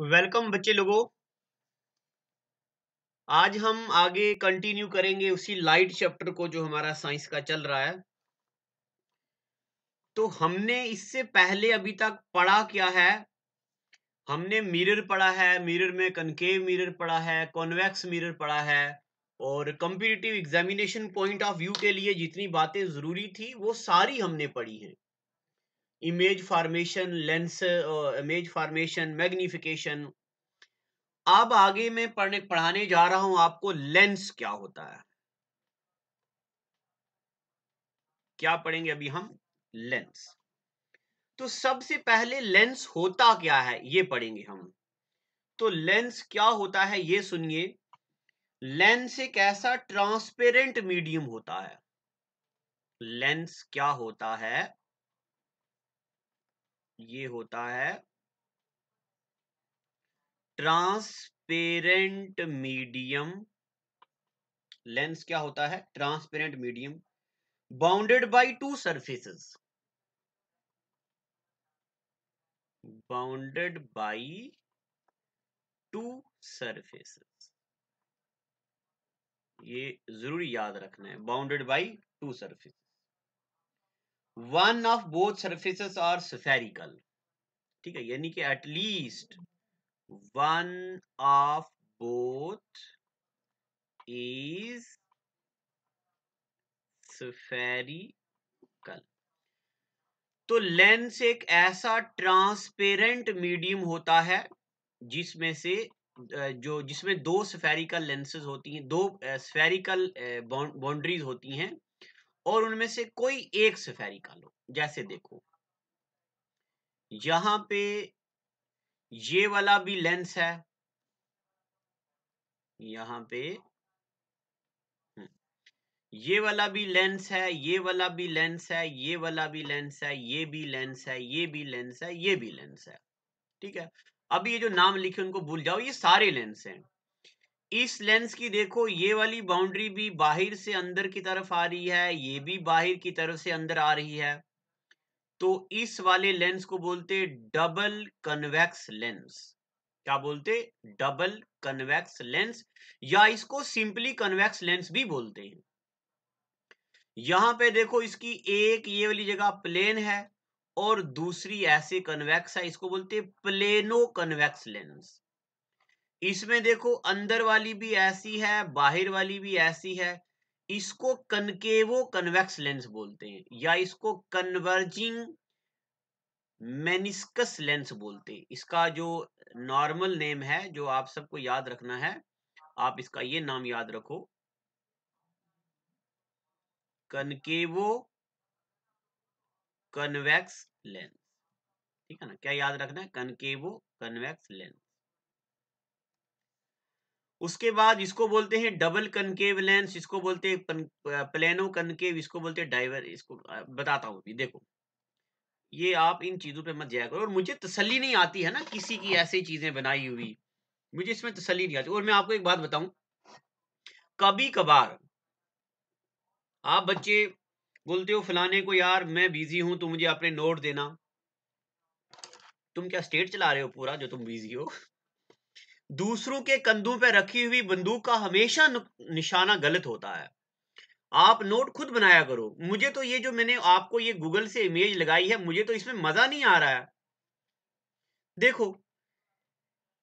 Welcome बच्चे लोगों आज हम आगे कंटिन्यू करेंगे उसी लाइट चैप्टर को जो हमारा साइंस का चल रहा है तो हमने इससे पहले अभी तक पढ़ा क्या है हमने मिरर पढ़ा है मिरर में कनकेव मिरर पढ़ा है कॉन्वेक्स मिरर पढ़ा है और competitive examination point of view के लिए जितनी बातें जरूरी थी वो सारी हमने पढ़ी हैं image formation lens image formation magnification अब आगे मैं पढ़ने पढ़ाने जा रहा हूं आपको लेंस क्या होता है क्या पढ़ेंगे अभी हम लेंस तो सबसे पहले लेंस होता क्या है ये पढ़ेंगे हम तो लेंस क्या होता है ये सुनिए लेंस एक ऐसा ट्रांसपेरेंट मीडियम होता है लेंस क्या होता है ये होता है ट्रांसपेरेंट मीडियम लेंस क्या होता है transparent medium bounded by two surfaces bounded by two surfaces ये जरूर याद रखना है bounded by two surfaces one of both surfaces are spherical ठीक है यानी कि at least one of both is spherical तो लेंस एक ऐसा ट्रांसपेरेंट मीडियम होता है जिसमें से जो जिसमें दो स्फेरिकल लेंसेज होती हैं दो स्फेरिकल बाउंड्रीज होती हैं और उनमें से कोई एक का लो जैसे देखो यहां पे ये वाला भी लेंस है यहां पे हम्म। ये वाला भी लेंस है ये वाला भी लेंस है ये वाला भी लेंस है ये भी लेंस है ये भी लेंस है ये भी लेंस है ठीक है अभी ये जो नाम लिखे उनको भूल जाओ ये सारे लेंस हैं इस लेंस की देखो ये वाली बाउंड्री भी बाहर से अंदर की तरफ आ रही है ये भी बाहर की तरफ से अंदर आ रही है तो इस वाले लेंस को बोलते डबल कन्वेक्स लेंस क्या बोलते डबल कन्वेक्स लेंस या इसको सिंपली कन्वेक्स लेंस भी बोलते हैं यहां पे देखो इसकी एक ये वाली जगह प्लेन है और दूसरी ऐसे कन्वेक्स है इसको बोलते प्लेनो कन्वेक्स लेंस इसमें देखो अंदर वाली भी ऐसी है बाहर वाली भी ऐसी है इसको कनकेवो कन्वेक्स लेंस बोलते हैं या इसको कन्वर्जिंग मेनिस्कस लेंस बोलते हैं इसका जो नॉर्मल नेम है जो आप सबको याद रखना है आप इसका ये नाम याद रखो कनकेवो कन्वेक्स लेंस ठीक है ना क्या याद रखना है कनकेवो कन्वेक्स लेंस उसके बाद इसको बोलते हैं डबल कनकेव लेंस इसको बोलते हैं प्लेनो कनकेव इसको बोलते हैं डाइवर इसको बताता हूँ देखो ये आप इन चीजों पे मत जाया करो और मुझे तसली नहीं आती है ना किसी की ऐसी चीजें बनाई हुई मुझे इसमें तसली नहीं आती और मैं आपको एक बात बताऊं कभी कभार आप बच्चे बोलते हो फलाने को यार मैं बिजी हूं तो मुझे अपने नोट देना तुम क्या स्टेट चला रहे हो पूरा जो तुम बिजी हो दूसरों के कंधों पर रखी हुई बंदूक का हमेशा निशाना गलत होता है आप नोट खुद बनाया करो मुझे तो ये जो मैंने आपको ये गूगल से इमेज लगाई है मुझे तो इसमें मजा नहीं आ रहा है देखो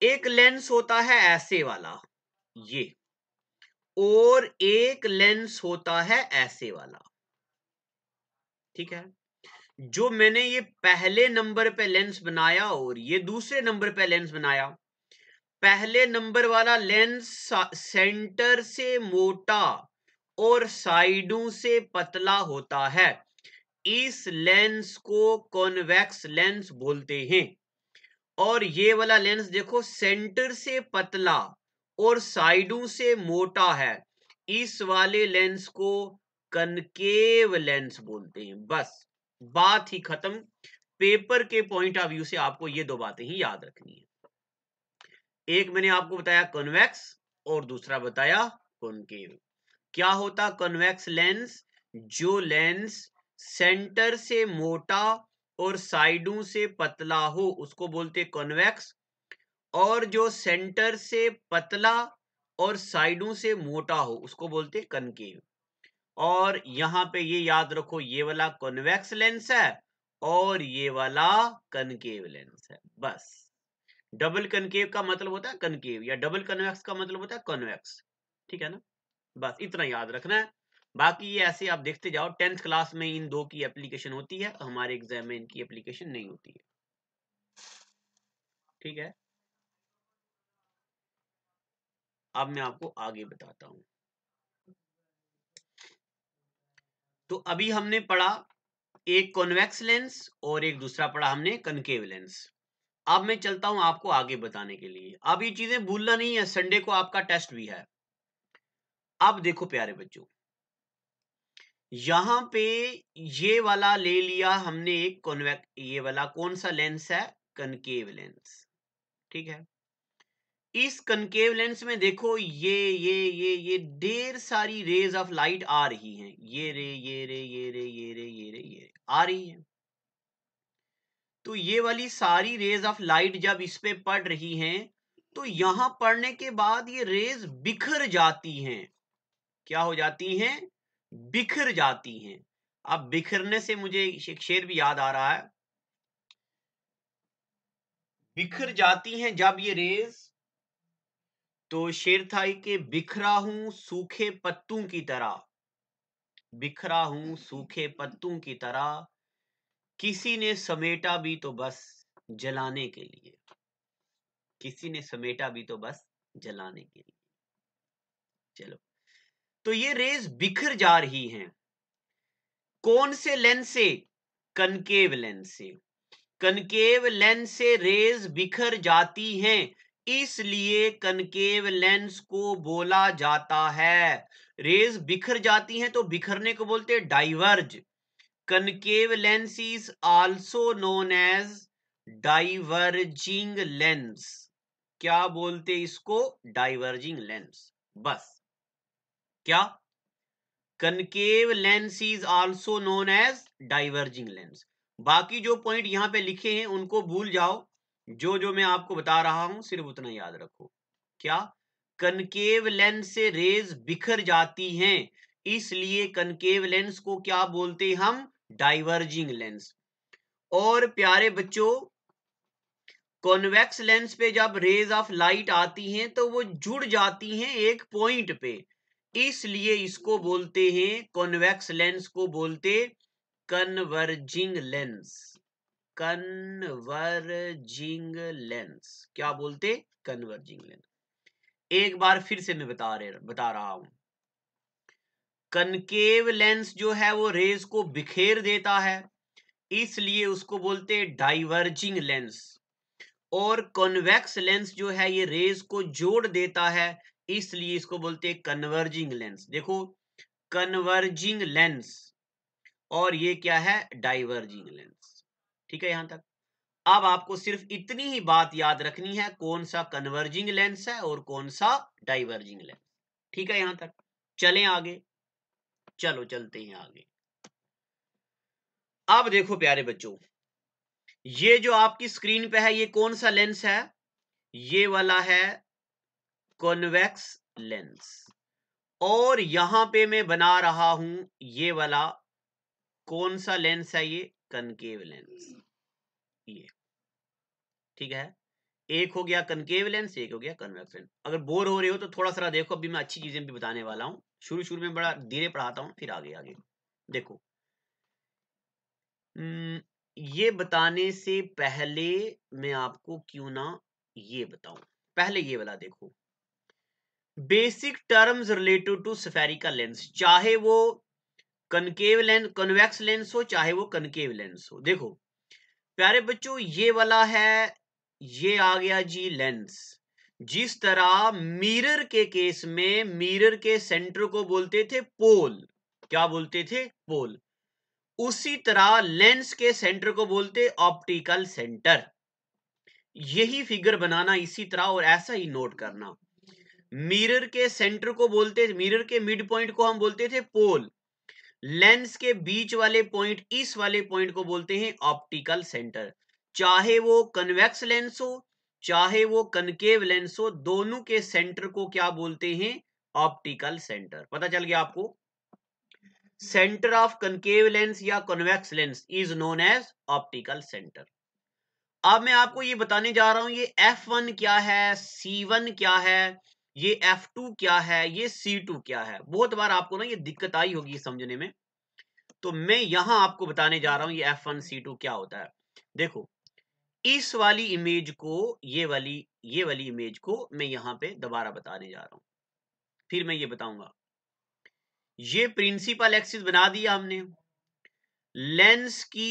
एक लेंस होता है ऐसे वाला ये और एक लेंस होता है ऐसे वाला ठीक है जो मैंने ये पहले नंबर पे लेंस बनाया और ये दूसरे नंबर पे लेंस बनाया पहले नंबर वाला लेंस सेंटर से मोटा और साइडों से पतला होता है इस लेंस को कॉन्वेक्स लेंस बोलते हैं और ये वाला लेंस देखो सेंटर से पतला और साइडों से मोटा है इस वाले लेंस को कनकेव लेंस बोलते हैं बस बात ही खत्म पेपर के पॉइंट ऑफ व्यू से आपको ये दो बातें ही याद रखनी है एक मैंने आपको बताया कन्वेक्स और दूसरा बताया कॉनकेव क्या होता कन्वेक्स लेंस जो लेंस सेंटर से मोटा और साइडों से पतला हो उसको बोलते कॉन्वेक्स और जो सेंटर से पतला और साइडों से मोटा हो उसको बोलते कनकेव और यहां पे ये याद रखो ये वाला कॉन्वेक्स लेंस है और ये वाला कनकेव लेंस है बस डबल कनकेव का मतलब होता है कनकेव या डबल कन्वेक्स का मतलब होता है कन्वेक्स ठीक है ना बस इतना याद रखना है बाकी ये ऐसे आप देखते जाओ टेंथ क्लास में इन दो की एप्लीकेशन होती है हमारे एग्जाम में इनकी एप्लीकेशन नहीं होती है ठीक है अब मैं आपको आगे बताता हूं तो अभी हमने पढ़ा एक कॉन्वेक्स लेंस और एक दूसरा पढ़ा हमने कनकेव लेंस अब मैं चलता हूं आपको आगे बताने के लिए अब ये चीजें भूलना नहीं है संडे को आपका टेस्ट भी है अब देखो प्यारे बच्चों यहां पे ये वाला ले लिया हमने एक कॉन्वेक ये वाला कौन सा लेंस है कनकेव लेंस ठीक है इस कनकेव लेंस में देखो ये ये ये ये ढेर सारी रेज ऑफ लाइट आ रही हैं ये रे ये रे ये रे ये रे ये रे ये रे आ रही हैं तो ये वाली सारी रेज ऑफ लाइट जब इस पे पड़ रही हैं तो यहां पड़ने के बाद ये रेज बिखर जाती हैं क्या हो जाती हैं बिखर जाती हैं अब बिखरने से मुझे एक शेर भी याद आ रहा है बिखर जाती हैं जब ये रेज तो शेर था कि बिखरा हूं सूखे पत्तों की तरह बिखरा हूं सूखे पत्तों की तरह किसी ने समेटा भी तो बस जलाने के लिए किसी ने समेटा भी तो बस जलाने के लिए चलो तो ये रेज बिखर जा रही हैं कौन से लेंस से कनकेव लेंस से कनकेव लेंस से रेज बिखर जाती हैं इसलिए कनकेव लेंस को बोला जाता है रेज बिखर जाती हैं तो बिखरने को बोलते हैं diverge concave lens is also known as diverging lens क्या बोलते इसको डाइवर्जिंग लेंस बस क्या concave lens is also known as diverging lens बाकी जो पॉइंट यहां पे लिखे हैं उनको भूल जाओ जो जो मैं आपको बता रहा हूं सिर्फ उतना याद रखो क्या कनकेव लेंस से रेज बिखर जाती हैं इसलिए कनकेव लेंस को क्या बोलते हम डाइवर्जिंग लेंस और प्यारे बच्चों कॉन्वेक्स लेंस पे जब रेज ऑफ लाइट आती हैं तो वो जुड़ जाती हैं एक पॉइंट पे इसलिए इसको बोलते हैं कॉन्वेक्स लेंस को बोलते कन्वर्जिंग लेंस कन्वर्जिंग लेंस क्या बोलते कन्वर्जिंग लेंस एक बार फिर से मैं बता रहे बता रहा हूं कनकेव लेंस जो है वो रेज को बिखेर देता है इसलिए उसको बोलते हैं डाइवर्जिंग लेंस और कॉन्वेक्स लेंस जो है ये रेज को जोड़ देता है इसलिए इसको बोलते हैं कन्वर्जिंग लेंस देखो कन्वर्जिंग लेंस और ये क्या है डाइवर्जिंग लेंस ठीक है यहां तक अब आपको सिर्फ इतनी ही बात याद रखनी है कौन सा कन्वर्जिंग लेंस है और कौन सा डाइवर्जिंग लेंस ठीक है यहां तक चलें आगे चलो चलते हैं आगे अब देखो प्यारे बच्चों ये जो आपकी स्क्रीन पे है ये कौन सा लेंस है ये वाला है कॉन्वेक्स लेंस और यहां पे मैं बना रहा हूं ये वाला कौन सा लेंस है ये कनकेव लेंस ये ठीक है एक हो गया कनकेव लेंस एक हो गया कन्वेक्स लेंस अगर बोर हो रहे हो तो थोड़ा सा देखो अभी मैं अच्छी चीजें भी बताने वाला हूं शुरू शुरू में बड़ा धीरे पढ़ाता हूँ फिर आगे आगे देखो ये बताने से पहले मैं आपको क्यों ना ये बताऊं पहले ये वाला देखो basic terms related to spherical lens चाहे वो कनकेव लेंस कन्वेक्स लेंस हो चाहे वो कनकेव लेंस हो देखो प्यारे बच्चों ये वाला है ये आ गया जी लेंस जिस तरह मिरर के केस में मिरर के सेंटर को बोलते थे पोल क्या बोलते थे पोल उसी तरह लेंस के सेंटर को बोलते ऑप्टिकल सेंटर यही फिगर बनाना इसी तरह और ऐसा ही नोट करना मिरर के सेंटर को बोलते मिरर के मिड पॉइंट को हम बोलते थे पोल लेंस के बीच वाले पॉइंट इस वाले पॉइंट को बोलते हैं ऑप्टिकल सेंटर चाहे वो कन्वेक्स लेंस हो चाहे वो कनकेव लेंस हो दोनों के सेंटर को क्या बोलते हैं ऑप्टिकल सेंटर पता चल गया आपको सेंटर ऑफ कनकेव लेंस या convex lens is known as optical centre अब मैं आपको ये बताने जा रहा हूं ये F1 क्या है C1 क्या है ये F2 क्या है ये C2 क्या है बहुत बार आपको ना ये दिक्कत आई होगी समझने में तो मैं यहां आपको बताने जा रहा हूं ये F1 C2 क्या होता है देखो इस वाली इमेज को ये वाली ये वाली इमेज को मैं यहां पे दोबारा बताने जा रहा हूं फिर मैं ये बताऊंगा ये प्रिंसिपल एक्सिस बना दिया हमने लेंस की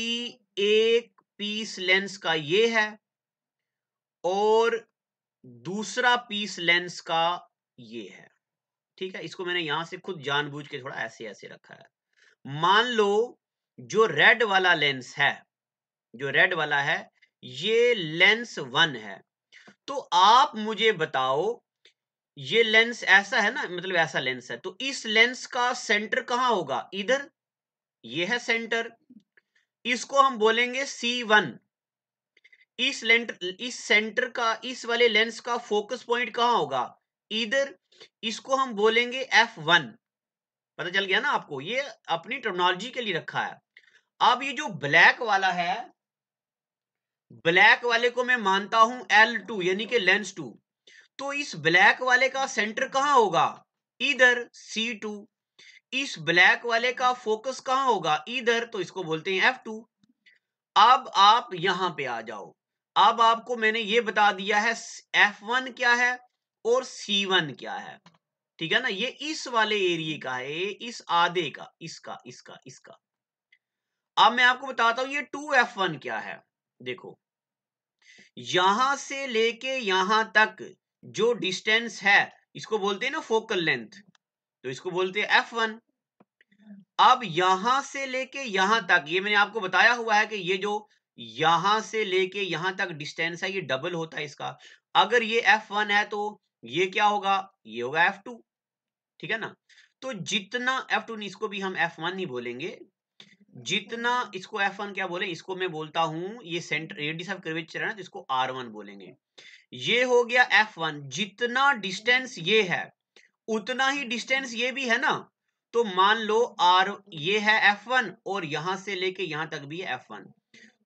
एक पीस लेंस का ये है और दूसरा पीस लेंस का ये है ठीक है इसको मैंने यहां से खुद जानबूझ के थोड़ा ऐसे ऐसे रखा है मान लो जो रेड वाला लेंस है जो रेड वाला है ये लेंस वन है तो आप मुझे बताओ ये लेंस ऐसा है ना मतलब ऐसा लेंस है तो इस लेंस का सेंटर कहां होगा इधर ये है सेंटर इसको हम बोलेंगे सी वन इस लेंटर इस सेंटर का इस वाले लेंस का फोकस पॉइंट कहां होगा इधर इसको हम बोलेंगे एफ वन पता चल गया ना आपको ये अपनी टेक्नोलॉजी के लिए रखा है अब ये जो ब्लैक वाला है ब्लैक वाले को मैं मानता हूं एल टू यानी कि लेंस टू तो इस ब्लैक वाले का सेंटर कहां होगा इधर सी टू इस ब्लैक वाले का फोकस कहां होगा इधर तो इसको बोलते हैं एफ टू अब आप यहां पे आ जाओ अब आपको मैंने ये बता दिया है एफ वन क्या है और सी वन क्या है ठीक है ना ये इस वाले एरिए का है इस आधे का इसका इसका इसका अब मैं आपको बताता हूं ये टू एफ वन क्या है देखो यहां से लेके यहां तक जो डिस्टेंस है इसको बोलते हैं ना फोकल लेंथ तो इसको बोलते हैं एफ वन अब यहां से लेके यहां तक ये मैंने आपको बताया हुआ है कि ये जो यहां से लेके यहां तक डिस्टेंस है ये डबल होता है इसका अगर ये एफ वन है तो ये क्या होगा ये होगा एफ टू ठीक है ना तो जितना एफ टू इसको भी हम एफ वन ही बोलेंगे जितना इसको एफ वन क्या बोले इसको मैं बोलता हूं ये सेंटर रेडियस ऑफ कर्वेचर है ना तो इसको आर वन बोलेंगे ये हो गया एफ वन जितना डिस्टेंस ये है उतना ही डिस्टेंस ये भी है ना तो मान लो आर ये है एफ वन और यहां से लेके यहां तक भी एफ वन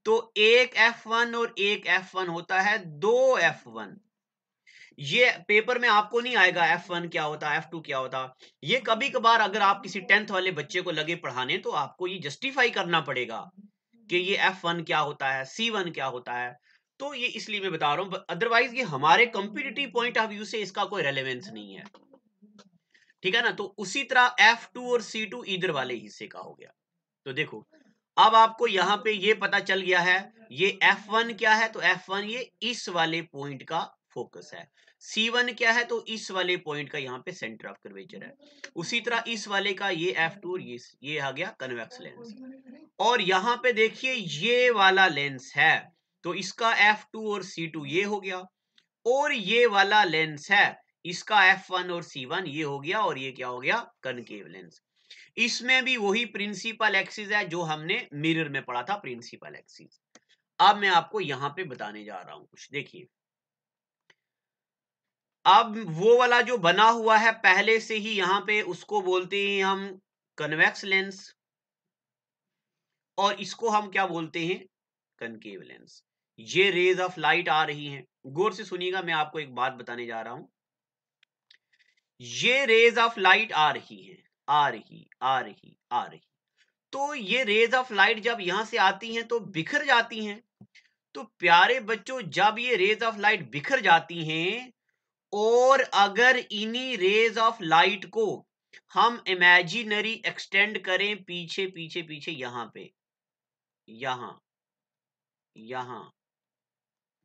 तो एक एफ वन और एक एफ वन होता है दो एफ वन ये पेपर में आपको नहीं आएगा एफ वन क्या होता एफ टू क्या होता ये कभी कभार अगर आप किसी टेंथ वाले बच्चे को लगे पढ़ाने तो आपको ये जस्टिफाई करना पड़ेगा कि ये एफ वन क्या होता है सी वन क्या होता है तो ये इसलिए मैं बता रहा हूं अदरवाइज ये हमारे कॉम्पिटिटिव पॉइंट ऑफ व्यू से इसका कोई रेलिवेंस नहीं है ठीक है ना तो उसी तरह एफ टू और सी टू इधर वाले हिस्से का हो गया तो देखो अब आपको यहां पे ये पता चल गया है ये F1 क्या है तो F1 ये इस वाले पॉइंट का फोकस है C1 क्या है तो इस वाले पॉइंट का यहाँ पे सेंटर ऑफ कर्वेचर है उसी तरह इस वाले का ये F2 और ये ये आ गया कन्वेक्स लेंस और यहाँ पे देखिए ये वाला लेंस है तो इसका F2 और C2 ये हो गया और ये वाला लेंस है इसका F1 और C1 ये हो गया और ये क्या हो गया कनकेव लेंस इसमें भी वही प्रिंसिपल एक्सिस है जो हमने मिरर में पढ़ा था प्रिंसिपल एक्सिस अब मैं आपको यहाँ पे बताने जा रहा हूँ कुछ देखिए अब वो वाला जो बना हुआ है पहले से ही यहां पे उसको बोलते हैं हम कन्वेक्स लेंस और इसको हम क्या बोलते हैं कनकेव लेंस ये रेज ऑफ लाइट आ रही हैं गौर से सुनिएगा मैं आपको एक बात बताने जा रहा हूं ये रेज ऑफ लाइट आ रही है आ रही आ रही आ रही तो ये रेज ऑफ लाइट जब यहां से आती हैं तो बिखर जाती हैं तो प्यारे बच्चों जब ये रेज ऑफ लाइट बिखर जाती हैं और अगर इन्हीं रेज ऑफ लाइट को हम इमेजिनरी एक्सटेंड करें पीछे पीछे पीछे यहां पे यहां यहां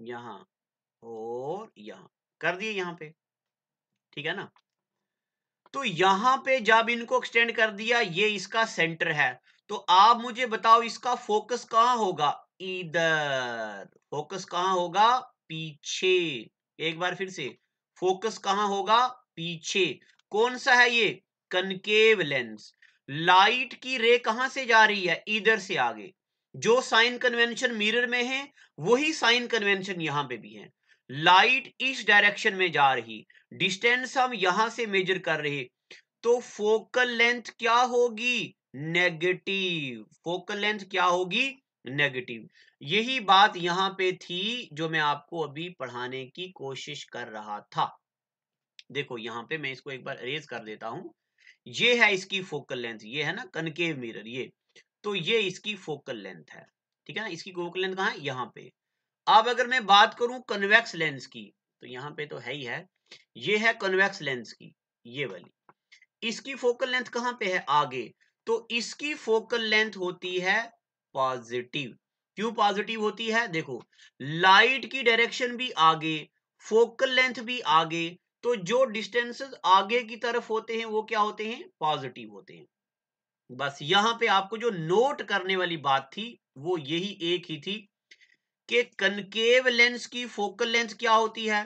यहां और यहां कर दिए यहां पे ठीक है ना तो यहां पे जब इनको एक्सटेंड कर दिया ये इसका सेंटर है तो आप मुझे बताओ इसका फोकस कहां होगा इधर फोकस कहां होगा पीछे एक बार फिर से फोकस कहां होगा पीछे कौन सा है ये कनकेव लेंस लाइट की रे कहां से जा रही है इधर से आगे जो साइन कन्वेंशन मिरर में है वही साइन कन्वेंशन यहां पे भी है लाइट इस डायरेक्शन में जा रही डिस्टेंस हम यहां से मेजर कर रहे तो फोकल लेंथ क्या होगी नेगेटिव फोकल लेंथ क्या होगी नेगेटिव यही बात यहां पे थी जो मैं आपको अभी पढ़ाने की कोशिश कर रहा था देखो यहां पे मैं इसको एक बार अरेज कर देता हूं ये है इसकी फोकल लेंथ ये है ना कनकेव मिरर ये तो ये इसकी फोकल लेंथ है ठीक है ना इसकी फोकल लेंथ कहा है यहां पे अब अगर मैं बात करूं कन्वेक्स लेंस की तो यहां पे तो है ही है ये है कन्वेक्स लेंस की ये वाली इसकी फोकल लेंथ कहां पे है आगे तो इसकी फोकल लेंथ होती है पॉजिटिव क्यों पॉजिटिव होती है देखो लाइट की डायरेक्शन भी आगे फोकल लेंथ भी आगे तो जो डिस्टेंसेस आगे की तरफ होते हैं वो क्या होते हैं पॉजिटिव होते हैं बस यहां पे आपको जो नोट करने वाली बात थी वो यही एक ही थी कि कनकेव लेंस की फोकल लेंथ क्या होती है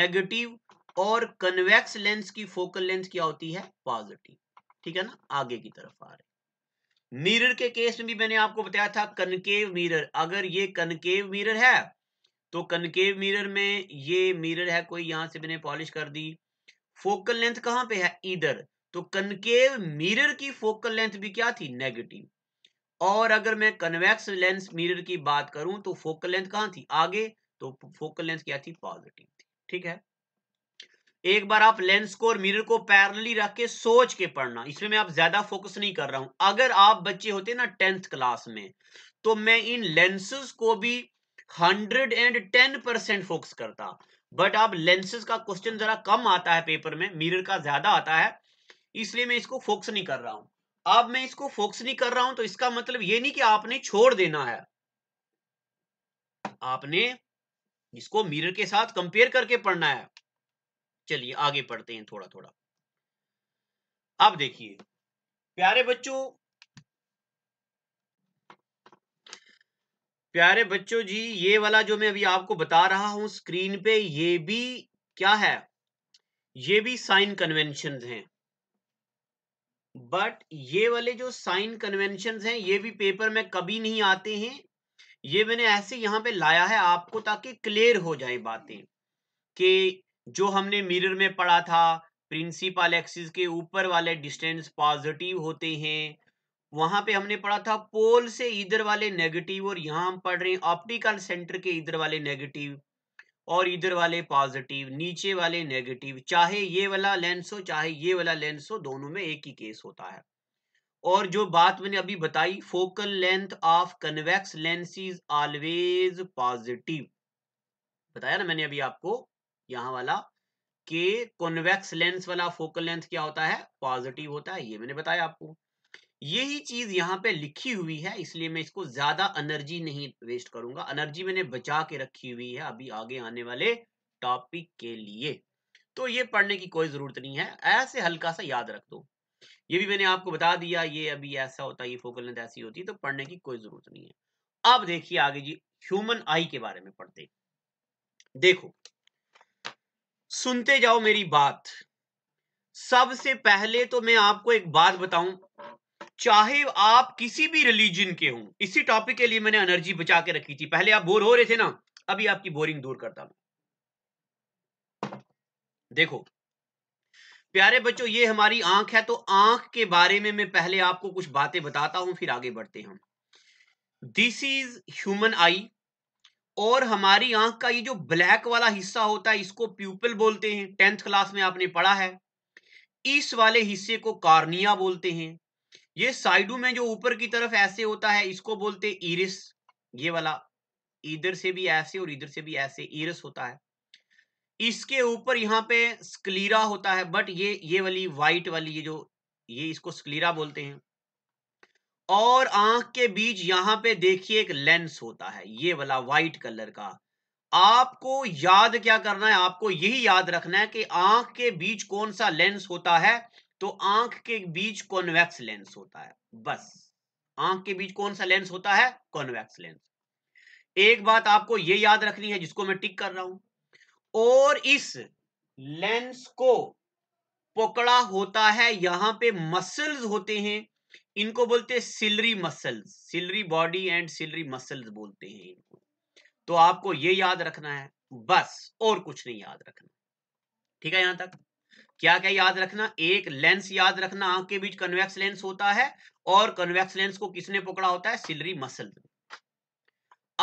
नेगेटिव और कन्वेक्स लेंस की फोकल लेंथ क्या होती है पॉजिटिव ठीक है ना आगे की तरफ आ रहे मिरर के केस में भी मैंने आपको बताया था कनकेव मिरर अगर ये कनकेव मिरर है तो कनकेव मिरर में ये मिरर है कोई यहां से मैंने पॉलिश कर दी फोकल लेंथ कहां पे है इधर तो कनकेव मिरर की फोकल लेंथ भी क्या थी नेगेटिव और अगर मैं कन्वेक्स लेंस मिरर की बात करूं तो फोकल लेंथ कहां थी आगे तो फोकल लेंथ क्या थी पॉजिटिव थी ठीक है एक बार आप लेंस को और मिरर को पैरली रख के सोच के पढ़ना इसमें मैं आप ज्यादा फोकस नहीं कर रहा हूं अगर आप बच्चे होते ना टेंथ क्लास में तो मैं इन लेंसेज को भी hundred and ten percent focus करता बट आप लेंसेज का क्वेश्चन जरा कम आता है पेपर में मिरर का ज्यादा आता है इसलिए मैं इसको फोकस नहीं कर रहा हूं अब मैं इसको फोकस नहीं कर रहा हूं तो इसका मतलब ये नहीं कि आपने छोड़ देना है आपने इसको मिरर के साथ कंपेयर करके पढ़ना है चलिए आगे पढ़ते हैं थोड़ा थोड़ा अब देखिए प्यारे बच्चों प्यारे बच्चों जी ये वाला जो मैं अभी आपको बता रहा हूं स्क्रीन पे ये भी क्या है ये भी साइन कन्वेंशन हैं बट ये वाले जो साइन कन्वेंशन हैं ये भी पेपर में कभी नहीं आते हैं ये मैंने ऐसे यहां पे लाया है आपको ताकि क्लियर हो जाए बातें कि जो हमने मिरर में पढ़ा था प्रिंसिपल एक्सिस के ऊपर वाले डिस्टेंस पॉजिटिव होते हैं वहां पे हमने पढ़ा था पोल से इधर वाले नेगेटिव और यहाँ हम पढ़ रहे हैं ऑप्टिकल सेंटर के इधर वाले नेगेटिव और इधर वाले पॉजिटिव नीचे वाले नेगेटिव चाहे ये वाला लेंस हो चाहे ये वाला लेंस हो दोनों में एक ही केस होता है और जो बात मैंने अभी बताई focal length of convex lens is always positive बताया ना मैंने अभी आपको यहां वाला कि कॉन्वेक्स लेंस वाला फोकल लेंथ क्या होता है पॉजिटिव होता है ये मैंने बताया आपको यही चीज यहाँ पे लिखी हुई है इसलिए मैं इसको ज्यादा एनर्जी नहीं वेस्ट करूंगा एनर्जी मैंने बचा के रखी हुई है अभी आगे आने वाले टॉपिक के लिए तो ये पढ़ने की कोई जरूरत नहीं है ऐसे हल्का सा याद रख दो ये भी मैंने आपको बता दिया ये अभी ऐसा होता है ये फोकल लेंथ ऐसी होती है तो पढ़ने की कोई जरूरत नहीं है अब देखिए आगे जी ह्यूमन आई के बारे में पढ़ते देखो सुनते जाओ मेरी बात सबसे पहले तो मैं आपको एक बात बताऊं चाहे आप किसी भी रिलीजन के हों इसी टॉपिक के लिए मैंने एनर्जी बचा के रखी थी पहले आप बोर हो रहे थे ना अभी आपकी बोरिंग दूर करता हूं देखो प्यारे बच्चों ये हमारी आंख है तो आंख के बारे में मैं पहले आपको कुछ बातें बताता हूं फिर आगे बढ़ते हम दिस इज ह्यूमन आई और हमारी आंख का ये जो ब्लैक वाला हिस्सा होता है इसको प्यूपल बोलते हैं टेंथ क्लास में आपने पढ़ा है इस वाले हिस्से को कार्निया बोलते हैं ये साइडों में जो ऊपर की तरफ ऐसे होता है इसको बोलते हैं ईरिस ये वाला इधर से भी ऐसे और इधर से भी ऐसे ईरस होता है इसके ऊपर यहाँ पे स्क्लीरा होता है बट ये ये वाली व्हाइट वाली ये जो ये इसको स्क्लीरा बोलते हैं और आंख के बीच यहां पे देखिए एक लेंस होता है ये वाला व्हाइट कलर का आपको याद क्या करना है आपको यही याद रखना है कि आंख के बीच कौन सा लेंस होता है तो आंख के बीच कॉन्वेक्स लेंस होता है बस आंख के बीच कौन सा लेंस होता है कॉन्वेक्स लेंस एक बात आपको यह याद रखनी है जिसको मैं टिक कर रहा हूं और इस लेंस को पकड़ा होता है यहां पे मसल्स होते हैं इनको बोलते हैं ciliary muscles ciliary body and ciliary muscles बोलते हैं इनको तो आपको ये याद रखना है बस और कुछ नहीं याद रखना ठीक है यहां तक क्या क्या याद रखना एक लेंस याद रखना आंख के बीच कन्वेक्स लेंस होता है और कन्वेक्स लेंस को किसने पकड़ा होता है सिलरी मसल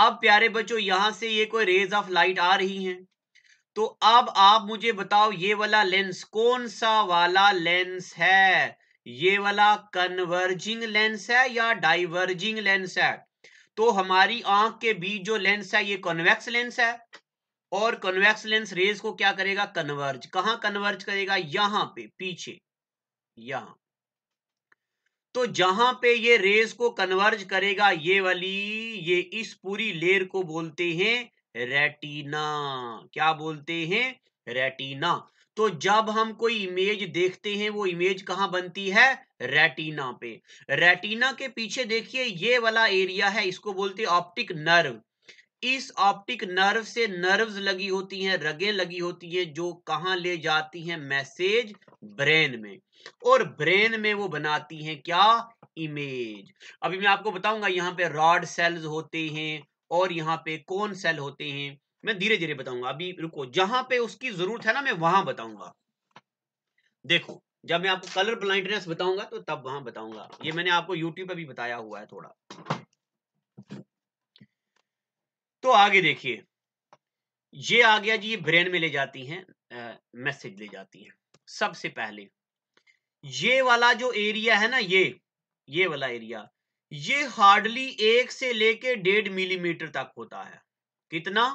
अब प्यारे बच्चों यहां से ये कोई रेज ऑफ लाइट आ रही हैं तो अब आप मुझे बताओ ये वाला लेंस कौन सा वाला लेंस है ये वाला कन्वर्जिंग लेंस है या डाइवर्जिंग लेंस है तो हमारी आंख के बीच जो लेंस है ये कॉन्वेक्स लेंस है और कॉन्वेक्स लेंस रेज को क्या करेगा कन्वर्ज कहा कन्वर्ज करेगा यहां पे पीछे यहां तो जहां पे ये रेज को कन्वर्ज करेगा ये वाली ये इस पूरी लेयर को बोलते हैं रेटिना क्या बोलते हैं रेटिना तो जब हम कोई इमेज देखते हैं वो इमेज कहाँ बनती है रेटिना पे रेटिना के पीछे देखिए ये वाला एरिया है इसको बोलते हैं ऑप्टिक नर्व इस ऑप्टिक नर्व से नर्व्स लगी होती हैं रगे लगी होती हैं जो कहां ले जाती हैं मैसेज ब्रेन में और ब्रेन में वो बनाती हैं क्या इमेज अभी मैं आपको बताऊंगा यहाँ पे रॉड सेल्स होते हैं और यहाँ पे कौन सेल होते हैं मैं धीरे धीरे बताऊंगा अभी रुको जहां पे उसकी जरूरत है ना मैं वहां बताऊंगा देखो जब मैं आपको कलर ब्लाइंडनेस बताऊंगा तो तब वहां बताऊंगा ये मैंने आपको यूट्यूब पे भी बताया हुआ है थोड़ा तो आगे देखिए ये आ गया जी ये ब्रेन में ले जाती हैं मैसेज ले जाती हैं सबसे पहले ये वाला जो एरिया है ना ये ये वाला एरिया ये हार्डली एक से लेके डेढ़ मिलीमीटर तक होता है कितना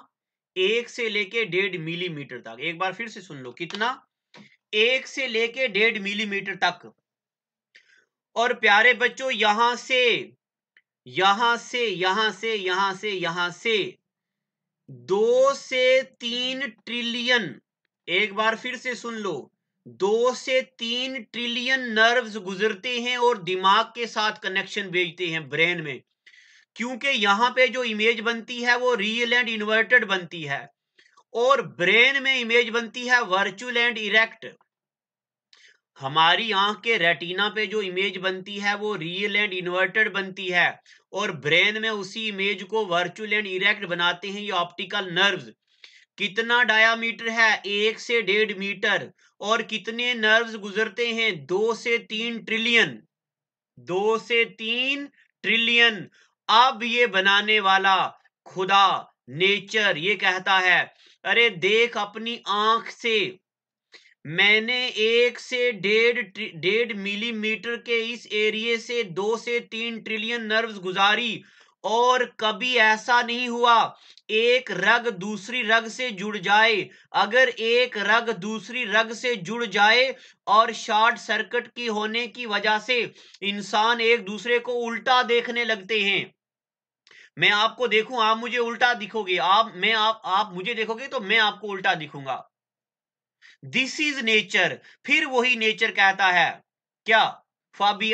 एक से लेके डेढ़ मिलीमीटर तक एक बार फिर से सुन लो कितना एक से लेके डेढ़ मिलीमीटर तक और प्यारे बच्चों यहां से यहां से यहां से यहां से यहां से दो से तीन ट्रिलियन एक बार फिर से सुन लो दो से तीन ट्रिलियन नर्व्स गुजरते हैं और दिमाग के साथ कनेक्शन भेजते हैं ब्रेन में क्योंकि यहां पे जो इमेज बनती है वो रियल एंड इन्वर्टेड बनती है और ब्रेन में इमेज बनती है वर्चुअल एंड इरेक्ट हमारी आंख के रेटिना पे जो इमेज बनती है वो रियल एंड इन्वर्टेड बनती है और ब्रेन में उसी इमेज को वर्चुअल एंड इरेक्ट बनाते हैं ये ऑप्टिकल नर्व्स कितना डायामीटर है एक से डेढ़ मीटर और कितने नर्व्स गुजरते हैं दो से तीन ट्रिलियन दो से तीन ट्रिलियन अब ये बनाने वाला खुदा नेचर ये कहता है अरे देख अपनी आंख से मैंने एक से डेढ़ डेढ़ मिलीमीटर के इस एरिए से दो से तीन ट्रिलियन नर्व्स गुजारी और कभी ऐसा नहीं हुआ एक रग दूसरी रग से जुड़ जाए अगर एक रग दूसरी रग से जुड़ जाए और शॉर्ट सर्किट की होने की वजह से इंसान एक दूसरे को उल्टा देखने लगते हैं मैं आपको देखूं आप मुझे उल्टा दिखोगे आप मैं आप आप मुझे देखोगे तो मैं आपको उल्टा दिखूंगा दिस इज नेचर फिर वही नेचर कहता है क्या फिर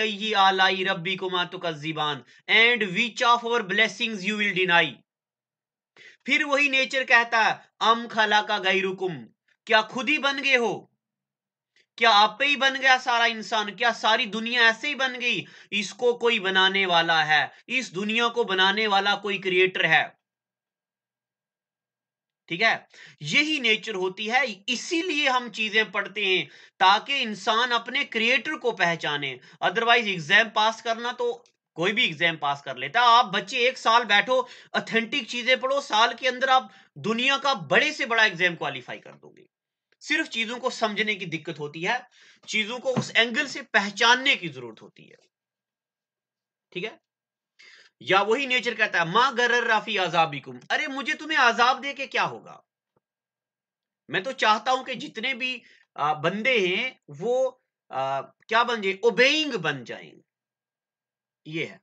वही नेचर कहता है अम खला का गई रुकुम क्या खुद ही बन गए हो क्या आप ही बन गया सारा इंसान क्या सारी दुनिया ऐसे ही बन गई इसको कोई बनाने वाला है इस दुनिया को बनाने वाला कोई क्रिएटर है ठीक है यही नेचर होती है इसीलिए हम चीजें पढ़ते हैं ताकि इंसान अपने क्रिएटर को पहचाने अदरवाइज एग्जाम पास करना तो कोई भी एग्जाम पास कर लेता आप बच्चे एक साल बैठो अथेंटिक चीजें पढ़ो साल के अंदर आप दुनिया का बड़े से बड़ा एग्जाम क्वालिफाई कर दोगे सिर्फ चीजों को समझने की दिक्कत होती है चीजों को उस एंगल से पहचानने की जरूरत होती है ठीक है या वही नेचर कहता है माँ गर राफी कुम अरे मुझे तुम्हें आजाब दे के क्या होगा मैं तो चाहता हूं कि जितने भी बंदे हैं वो क्या बन जाए ओबेइंग बन जाएंगे ये है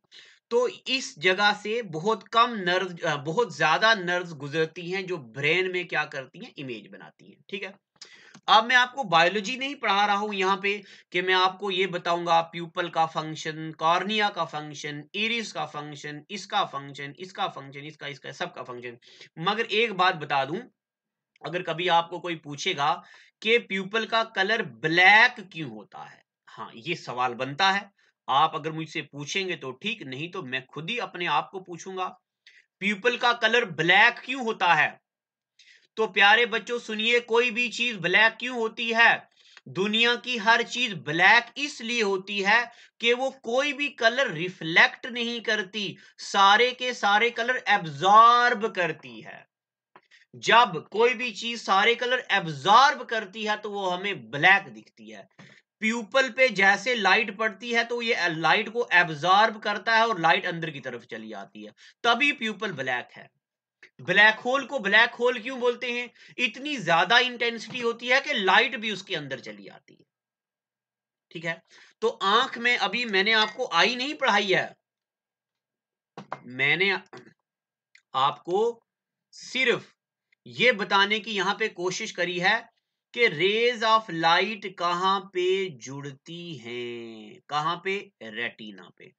तो इस जगह से बहुत कम नर्व बहुत ज्यादा नर्व गुजरती हैं जो ब्रेन में क्या करती हैं इमेज बनाती हैं ठीक है अब मैं आपको बायोलॉजी नहीं पढ़ा रहा हूं यहाँ पे कि मैं आपको ये बताऊंगा प्यूपल का फंक्शन कॉर्निया का फंक्शन इरिस का फंक्शन इसका फंक्शन इसका फंक्शन इसका इसका सबका फंक्शन मगर एक बात बता दू अगर कभी आपको कोई पूछेगा कि प्यूपल का कलर ब्लैक क्यों होता है हाँ ये सवाल बनता है आप अगर मुझसे पूछेंगे तो ठीक नहीं तो मैं खुद ही अपने आप को पूछूंगा प्यूपल का कलर ब्लैक क्यों होता है तो प्यारे बच्चों सुनिए कोई भी चीज ब्लैक क्यों होती है दुनिया की हर चीज ब्लैक इसलिए होती है कि वो कोई भी कलर रिफ्लेक्ट नहीं करती सारे के सारे कलर एब्जॉर्ब करती है जब कोई भी चीज सारे कलर एब्जॉर्ब करती है तो वो हमें ब्लैक दिखती है प्यूपल पे जैसे लाइट पड़ती है तो ये लाइट को एब्जॉर्ब करता है और लाइट अंदर की तरफ चली जाती है तभी प्यूपल ब्लैक है ब्लैक होल को ब्लैक होल क्यों बोलते हैं इतनी ज्यादा इंटेंसिटी होती है कि लाइट भी उसके अंदर चली आती है ठीक है तो आंख में अभी मैंने आपको आई नहीं पढ़ाई है मैंने आपको सिर्फ ये बताने की यहां पे कोशिश करी है कि रेज ऑफ लाइट कहां पे जुड़ती हैं कहां पे रेटिना पे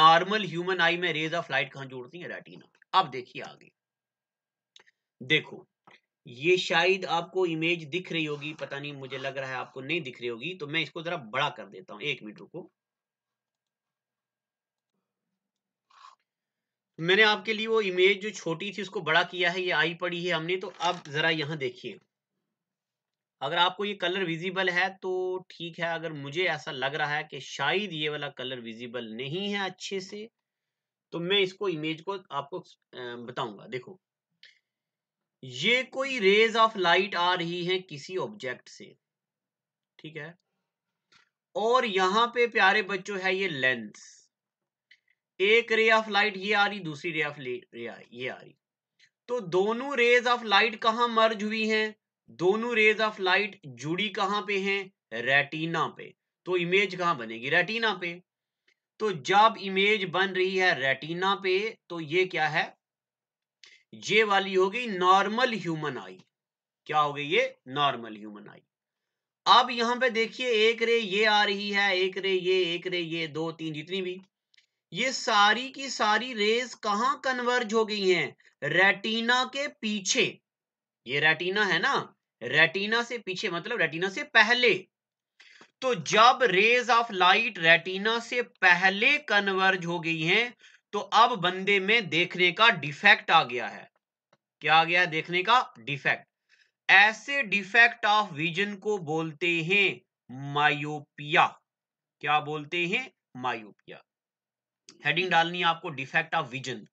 नॉर्मल ह्यूमन आई में रेज ऑफ लाइट कहां जुड़ती है रेटिना पे अब देखिए आगे देखो ये शायद आपको इमेज दिख रही होगी पता नहीं मुझे लग रहा है आपको नहीं दिख रही होगी तो मैं इसको जरा बड़ा कर देता हूं एक मिनट रुको मैंने आपके लिए वो इमेज जो छोटी थी उसको बड़ा किया है ये आई पड़ी है हमने तो अब जरा यहां देखिए अगर आपको ये कलर विजिबल है तो ठीक है अगर मुझे ऐसा लग रहा है कि शायद ये वाला कलर विजिबल नहीं है अच्छे से तो मैं इसको इमेज को आपको बताऊंगा देखो ये कोई रेज ऑफ लाइट आ रही है किसी ऑब्जेक्ट से ठीक है और यहां पे प्यारे बच्चों है ये लेंस एक रे ऑफ लाइट ये आ रही दूसरी रे ऑफ ये आ रही तो दोनों रेज ऑफ लाइट कहां मर्ज हुई हैं दोनों रेज ऑफ लाइट जुड़ी कहां पे हैं रेटिना पे तो इमेज कहां बनेगी रेटिना पे तो जब इमेज बन रही है रेटिना पे तो ये क्या है ये वाली हो गई नॉर्मल ह्यूमन आई क्या हो गई ये नॉर्मल ह्यूमन आई अब यहां पे देखिए एक रे ये आ रही है एक रे ये एक रे ये दो तीन जितनी भी ये सारी की सारी रेज कहां कन्वर्ज हो गई हैं रेटिना के पीछे ये रेटिना है ना रेटिना से पीछे मतलब रेटिना से पहले तो जब रेज ऑफ लाइट रेटिना से पहले कन्वर्ज हो गई हैं तो अब बंदे में देखने का डिफेक्ट आ गया है क्या आ गया है? देखने का डिफेक्ट ऐसे डिफेक्ट ऑफ विजन को बोलते हैं मायोपिया क्या बोलते हैं मायोपिया हेडिंग डालनी है आपको डिफेक्ट ऑफ विजन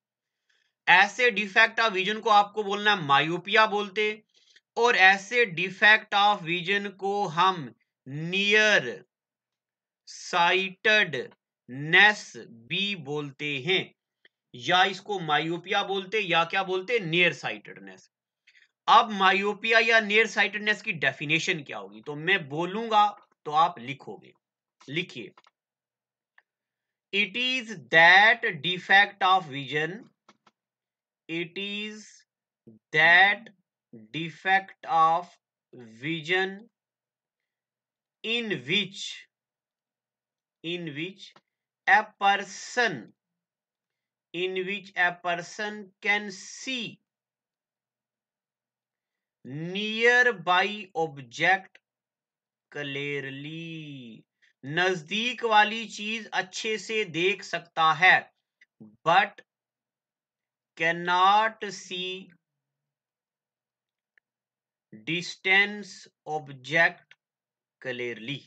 ऐसे डिफेक्ट ऑफ विजन को आपको बोलना है मायोपिया बोलते और ऐसे डिफेक्ट ऑफ विजन को हम नियर साइटेड नेस बी बोलते हैं या इसको मायोपिया बोलते या क्या बोलते नियर साइटेडनेस अब मायोपिया या नियर साइटेडनेस की डेफिनेशन क्या होगी तो मैं बोलूंगा तो आप लिखोगे लिखिए it is that defect of vision it is that defect of vision in which in which a person in which a person can see nearby object clearly नजदीक वाली चीज अच्छे से देख सकता है but cannot see distance object clearly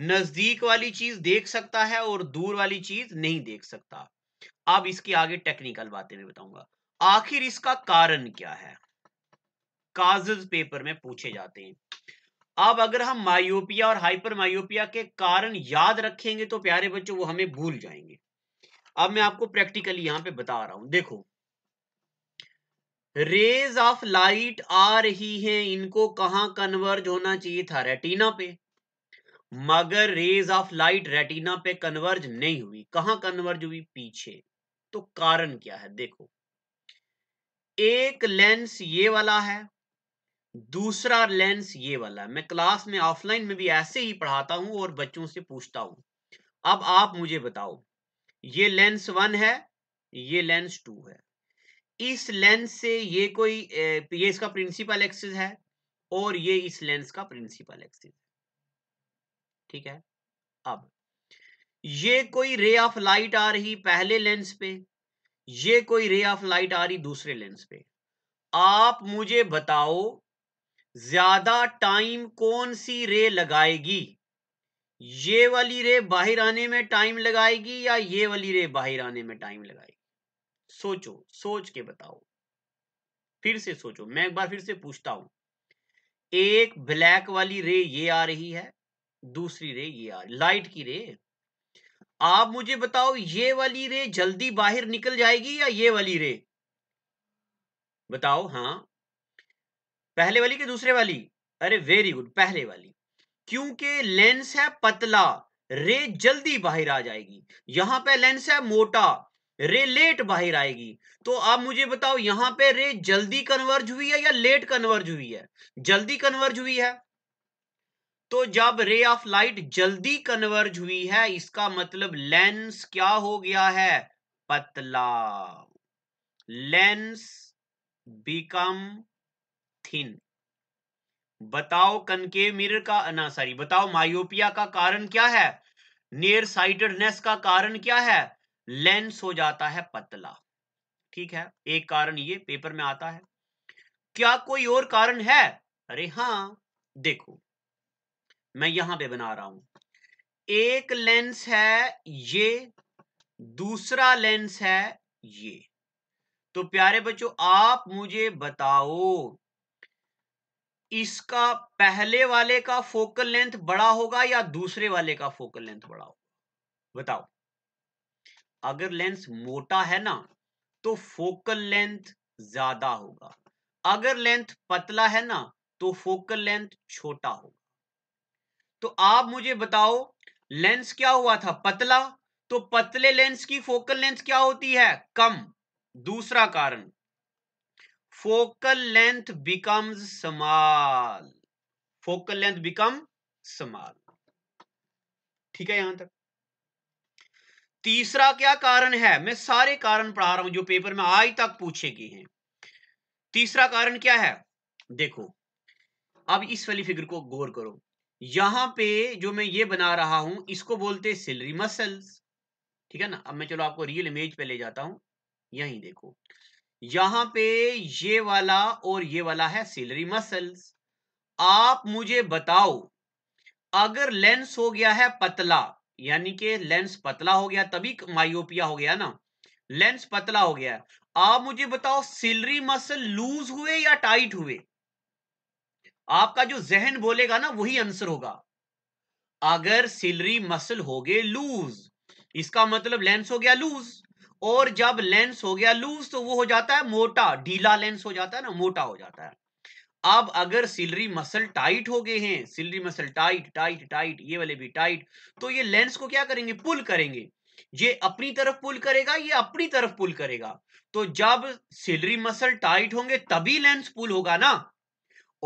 नजदीक वाली चीज देख सकता है और दूर वाली चीज नहीं देख सकता अब इसके आगे टेक्निकल बातें मैं बताऊंगा आखिर इसका कारण क्या है काजेज पेपर में पूछे जाते हैं अब अगर हम मायोपिया और हाइपर मायोपिया के कारण याद रखेंगे तो प्यारे बच्चों वो हमें भूल जाएंगे अब मैं आपको प्रैक्टिकली यहां पे बता रहा हूं देखो रेज ऑफ लाइट आ रही हैं इनको कहां कन्वर्ज होना चाहिए था रेटिना पे मगर रेज ऑफ लाइट रेटिना पे कन्वर्ज नहीं हुई कहां कन्वर्ज हुई पीछे तो कारण क्या है देखो एक लेंस ये वाला है दूसरा लेंस ये वाला है मैं क्लास में ऑफलाइन में भी ऐसे ही पढ़ाता हूं और बच्चों से पूछता हूं अब आप मुझे बताओ ये लेंस वन है ये लेंस टू है इस लेंस से ये कोई ये इसका प्रिंसिपल एक्सिस है और ये इस लेंस का प्रिंसिपल एक्सिस ठीक है अब ये कोई रे ऑफ लाइट आ रही पहले लेंस पे ये कोई रे ऑफ लाइट आ रही दूसरे लेंस पे आप मुझे बताओ ज्यादा टाइम कौन सी रे लगाएगी ये वाली रे बाहर आने में टाइम लगाएगी या ये वाली रे बाहर आने में टाइम लगाएगी सोचो सोच के बताओ फिर से सोचो मैं एक बार फिर से पूछता हूं एक ब्लैक वाली रे ये आ रही है दूसरी रे ये आ लाइट की रे आप मुझे बताओ ये वाली रे जल्दी बाहर निकल जाएगी या ये वाली रे बताओ हाँ पहले वाली के दूसरे वाली अरे वेरी गुड पहले वाली क्योंकि लेंस है पतला रे जल्दी बाहर आ जाएगी यहां पे लेंस है मोटा रे लेट बाहर आएगी तो आप मुझे बताओ यहां पे रे जल्दी कन्वर्ज हुई है या लेट कन्वर्ज हुई है जल्दी कन्वर्ज हुई है तो जब रे ऑफ लाइट जल्दी कन्वर्ज हुई है इसका मतलब लेंस क्या हो गया है पतला लेंस बिकम थिन बताओ कनके मिरर का ना सॉरी बताओ मायोपिया का कारण क्या है नियर साइटेडनेस का कारण क्या है लेंस हो जाता है पतला ठीक है एक कारण ये पेपर में आता है क्या कोई और कारण है अरे हाँ देखो मैं यहां पे बना रहा हूं एक लेंस है ये दूसरा लेंस है ये तो प्यारे बच्चों आप मुझे बताओ इसका पहले वाले का फोकल लेंथ बड़ा होगा या दूसरे वाले का फोकल लेंथ बड़ा होगा बताओ अगर लेंस मोटा है ना तो फोकल लेंथ ज्यादा होगा अगर लेंथ पतला है ना तो फोकल लेंथ छोटा होगा तो आप मुझे बताओ लेंस क्या हुआ था पतला तो पतले लेंस की फोकल लेंथ क्या होती है कम दूसरा कारण focal length becomes small focal length become small ठीक है यहां तक तीसरा क्या कारण है मैं सारे कारण पढ़ा रहा हूं जो पेपर में आज तक पूछे गए हैं तीसरा कारण क्या है देखो अब इस वाली फिगर को गौर करो यहां पे जो मैं ये बना रहा हूं इसको बोलते सिलरी मसल्स ठीक है ना अब मैं चलो आपको रियल इमेज पे ले जाता हूं यही देखो यहां पे ये वाला और ये वाला है सिलरी मसल्स आप मुझे बताओ अगर लेंस हो गया है पतला यानी कि लेंस पतला हो गया तभी माइओपिया हो गया ना लेंस पतला हो गया आप मुझे बताओ सिलरी मसल लूज हुए या टाइट हुए आपका जो जहन बोलेगा ना वही आंसर होगा अगर सिलरी मसल हो गए लूज इसका मतलब लेंस हो गया लूज और जब लेंस हो गया लूज तो वो हो जाता है मोटा ढीला लेंस हो जाता है ना मोटा हो जाता है अब अगर सिलरी मसल टाइट हो गए हैं ciliary muscle tight tight tight ये वाले भी टाइट तो ये लेंस को क्या करेंगे पुल करेंगे ये अपनी तरफ पुल करेगा ये अपनी तरफ पुल करेगा तो जब सिलरी मसल टाइट होंगे तभी लेंस पुल होगा ना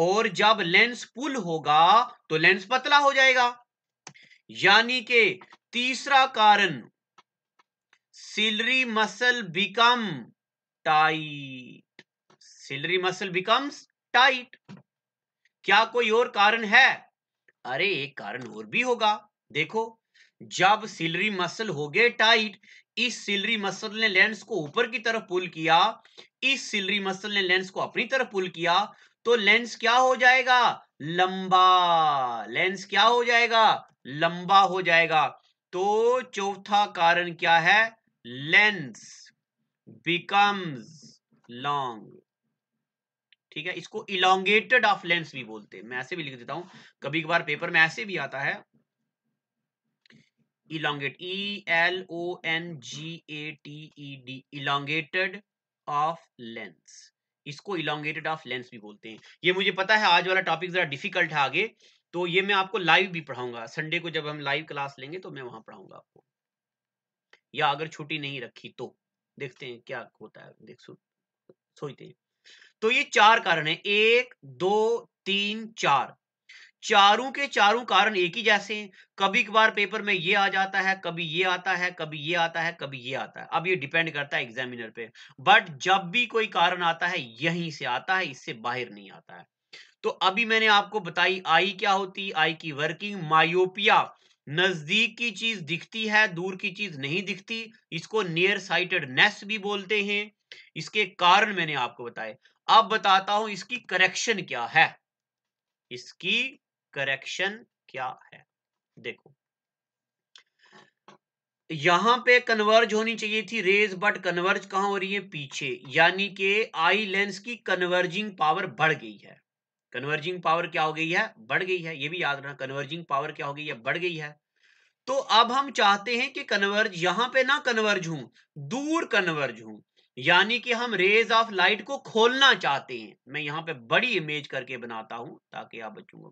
और जब लेंस पुल होगा तो लेंस पतला हो जाएगा यानी के तीसरा कारण ciliary muscle become tight ciliary muscle becomes tight क्या कोई और कारण है अरे एक कारण और भी होगा देखो जब सिलरी मसल हो गए टाइट इस सिलरी मसल ने लेंस को ऊपर की तरफ पुल किया इस सिलरी मसल ने लेंस को अपनी तरफ पुल किया तो लेंस क्या हो जाएगा लंबा लेंस क्या हो जाएगा लंबा हो जाएगा तो चौथा कारण क्या है लेंस बिकम्स लॉन्ग ठीक है इसको इलांगेटेड ऑफ लेंस भी बोलते हैं मैं ऐसे भी लिख देता हूं कभी कभार पेपर में ऐसे भी आता है elongate E L O N G A T E D elongated of lens इसको इलांगेटेड ऑफ लेंस भी बोलते हैं ये मुझे पता है आज वाला टॉपिक जरा डिफिकल्ट है आगे तो ये मैं आपको लाइव भी पढ़ाऊंगा संडे को जब हम लाइव क्लास लेंगे तो मैं वहां पढ़ाऊंगा आपको या अगर छुट्टी नहीं रखी तो देखते हैं क्या होता है देख सोचते हैं तो ये चार कारण है एक दो तीन चार चारों के चारों कारण एक ही जैसे हैं कभी कभार पेपर में ये आ जाता है कभी ये आता है कभी ये आता है कभी ये आता है अब ये डिपेंड करता है एग्जामिनर पे बट जब भी कोई कारण आता है यहीं से आता है इससे बाहर नहीं आता है तो अभी मैंने आपको बताई आई क्या होती आई की वर्किंग मायोपिया नजदीक की चीज दिखती है दूर की चीज नहीं दिखती इसको नियर साइटेडनेस भी बोलते हैं इसके कारण मैंने आपको बताए अब बताता हूं इसकी करेक्शन क्या है इसकी करेक्शन क्या है देखो यहां पे कन्वर्ज होनी चाहिए थी रेज बट कन्वर्ज कहां हो रही है पीछे यानी कि आई लेंस की कन्वर्जिंग पावर बढ़ गई है कन्वर्जिंग पावर क्या हो गई है बढ़ गई है ये भी याद रखना कन्वर्जिंग पावर क्या हो गई है बढ़ गई है तो अब हम चाहते हैं कि कन्वर्ज यहां पे ना कन्वर्ज हूं दूर कन्वर्ज हूं यानी कि हम रेज ऑफ लाइट को खोलना चाहते हैं मैं यहां पे बड़ी इमेज करके बनाता हूं ताकि आप बचूंगा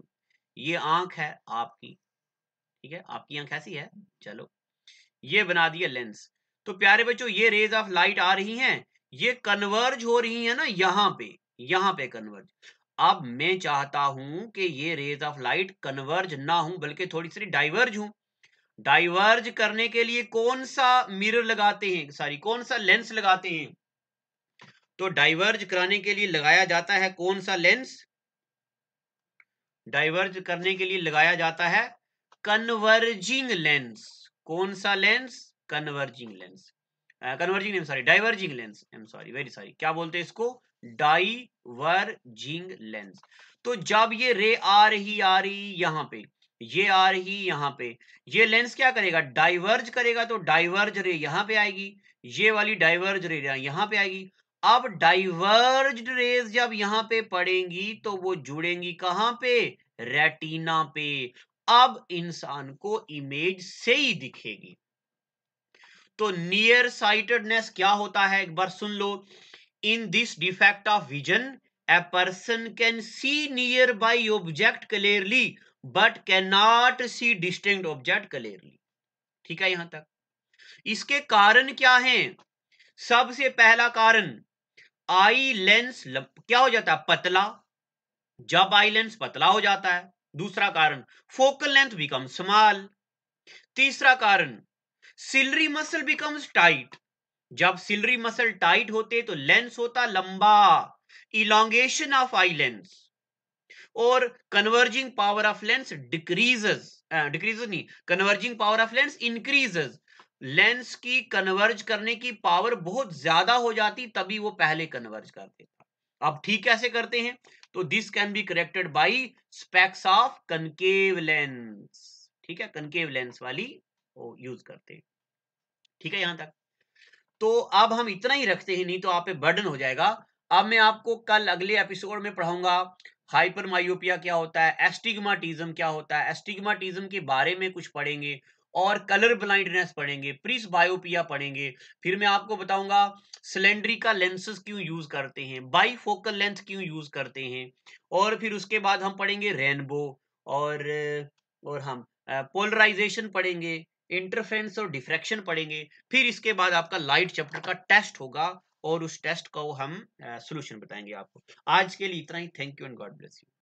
ये आंख है आपकी ठीक है आपकी आंख ऐसी है चलो ये बना दिया लेंस तो प्यारे बच्चों ये रेज ऑफ लाइट आ रही हैं ये कन्वर्ज हो रही है ना यहाँ पे यहाँ पे कन्वर्ज अब मैं चाहता हूं कि ये रेज ऑफ लाइट कन्वर्ज ना हूं बल्कि थोड़ी सी डाइवर्ज हूं डाइवर्ज करने के लिए कौन सा मिरर लगाते हैं सॉरी कौन सा लेंस लगाते हैं तो डाइवर्ज कराने के लिए लगाया जाता है कौन सा लेंस डाइवर्ज करने के लिए लगाया जाता है कन्वर्जिंग लेंस कौन सा lens converging lens converging sorry diverging lens I am sorry very sorry क्या बोलते हैं इसको डाइवर्जिंग लेंस तो जब ये रे आ रही आ रही यहां पे ये आ रही यहां पे ये लेंस क्या करेगा डाइवर्ज करेगा तो डाइवर्ज रे यहां पे आएगी ये वाली डाइवर्ज रे यहां पे आएगी अब डाइवर्ज रेज जब यहां पे पड़ेंगी तो वो जुड़ेंगी कहां पे रेटिना पे अब इंसान को इमेज सही दिखेगी तो नियर साइटेडनेस क्या होता है एक बार सुन लो in this defect of vision a person can see nearby object clearly but can not see distant object clearly ठीक है यहां तक इसके कारण क्या है सबसे पहला कारण आई लेंस क्या हो जाता है पतला जब आई लेंस पतला हो जाता है दूसरा कारण फोकल लेंथ बिकम स्मॉल तीसरा कारण सिलरी मसल बिकम्स टाइट जब सिलरी मसल टाइट होते तो लेंस होता लंबा इलोंगेशन ऑफ आई लेंस और converging power of lens decreases decrease नहीं converging power of lens increases lens की कन्वर्ज करने की पावर बहुत ज्यादा हो जाती तभी वो पहले कन्वर्ज करते अब ठीक कैसे करते हैं तो this can be corrected by specs of concave lens ठीक है कनकेव लेंस वाली वो यूज करते हैं ठीक है यहां तक तो अब हम इतना ही रखते हैं नहीं तो आप पे बर्डन हो जाएगा अब मैं आपको कल अगले एपिसोड में पढ़ाऊंगा हाइपर क्या होता है एस्टिग्माटिज्म क्या होता है एस्टिग्माटिज्म के बारे में कुछ पढ़ेंगे और कलर ब्लाइंडनेस पढ़ेंगे प्रिस बायोपिया पढ़ेंगे फिर मैं आपको बताऊंगा सिलेंड्रिका लेंसेज क्यों यूज करते हैं बाई फोकल लेंथ क्यों यूज करते हैं और फिर उसके बाद हम पढ़ेंगे रेनबो और और हम पोलराइजेशन पढ़ेंगे इंटरफेंस और डिफ्रेक्शन पढ़ेंगे फिर इसके बाद आपका लाइट चैप्टर का टेस्ट होगा और उस टेस्ट को हम सोल्यूशन बताएंगे आपको आज के लिए इतना ही thank you and God bless you